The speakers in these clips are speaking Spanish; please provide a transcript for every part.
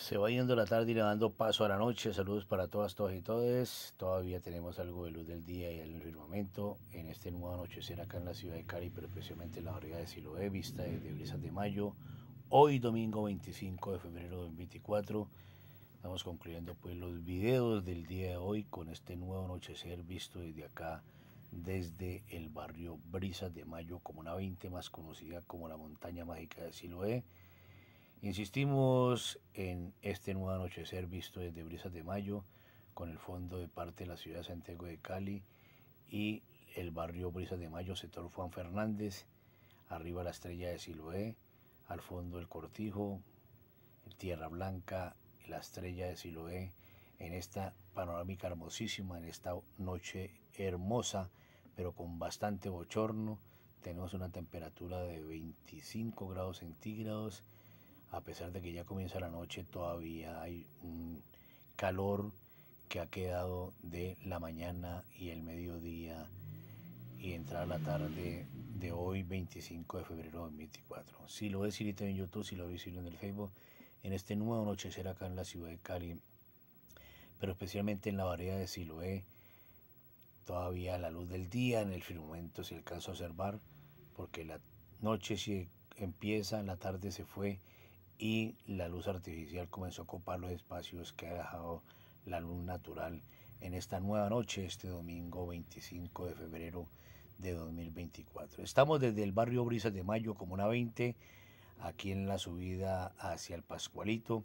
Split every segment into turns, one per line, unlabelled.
Se va yendo la tarde y le dando paso a la noche. Saludos para todas, todas y todes. Todavía tenemos algo de luz del día y el firmamento en este nuevo anochecer acá en la ciudad de Cali, pero especialmente en la barriga de Siloé, vista desde Brisas de Mayo. Hoy, domingo 25 de febrero de 2024, estamos concluyendo pues los videos del día de hoy con este nuevo anochecer visto desde acá, desde el barrio Brisas de Mayo, como una 20 más conocida como la montaña mágica de Siloé Insistimos en este nuevo anochecer visto desde brisas de mayo, con el fondo de parte de la ciudad de Santiago de Cali y el barrio Brisas de Mayo, sector Juan Fernández, arriba la estrella de Siloé, al fondo el cortijo, Tierra Blanca, la estrella de Siloé, en esta panorámica hermosísima, en esta noche hermosa, pero con bastante bochorno. Tenemos una temperatura de 25 grados centígrados a pesar de que ya comienza la noche, todavía hay un calor que ha quedado de la mañana y el mediodía y entrar a la tarde de hoy, 25 de febrero de 2024. Si lo ves, en YouTube, si lo ves, en el Facebook, en este nuevo anochecer acá en la ciudad de Cali, pero especialmente en la variedad de Siloé, todavía la luz del día en el firmamento se alcanza a observar, porque la noche si empieza, la tarde se fue y la luz artificial comenzó a ocupar los espacios que ha dejado la luz natural en esta nueva noche, este domingo 25 de febrero de 2024. Estamos desde el barrio Brisas de Mayo, Comuna 20, aquí en la subida hacia el Pascualito,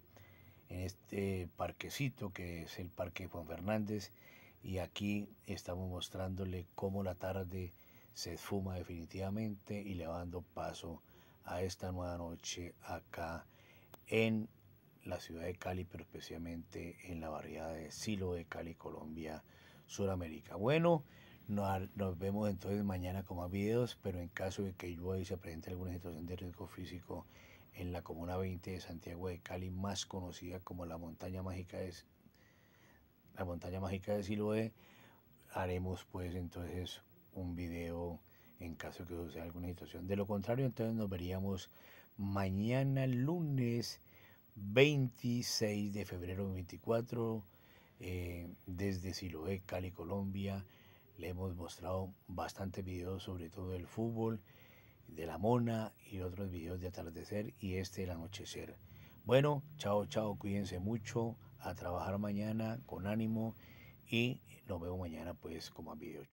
en este parquecito que es el Parque Juan Fernández, y aquí estamos mostrándole cómo la tarde se esfuma definitivamente y le dando paso a esta nueva noche acá en la ciudad de Cali, pero especialmente en la barriada de Silo de Cali, Colombia, Sudamérica. Bueno, nos, vemos entonces mañana con más videos, pero en caso de que yo hoy se presente alguna situación de riesgo físico en la Comuna 20 de Santiago de Cali, más conocida como la Montaña Mágica de, la Montaña Mágica de Siloé, e, haremos pues entonces un video en caso de que suceda alguna situación. De lo contrario, entonces nos veríamos mañana lunes 26 de febrero 24 eh, desde Siloé, Cali, Colombia. Le hemos mostrado bastante videos sobre todo del fútbol, de la mona y otros videos de atardecer y este el anochecer. Bueno, chao, chao, cuídense mucho, a trabajar mañana con ánimo y nos vemos mañana pues como a video.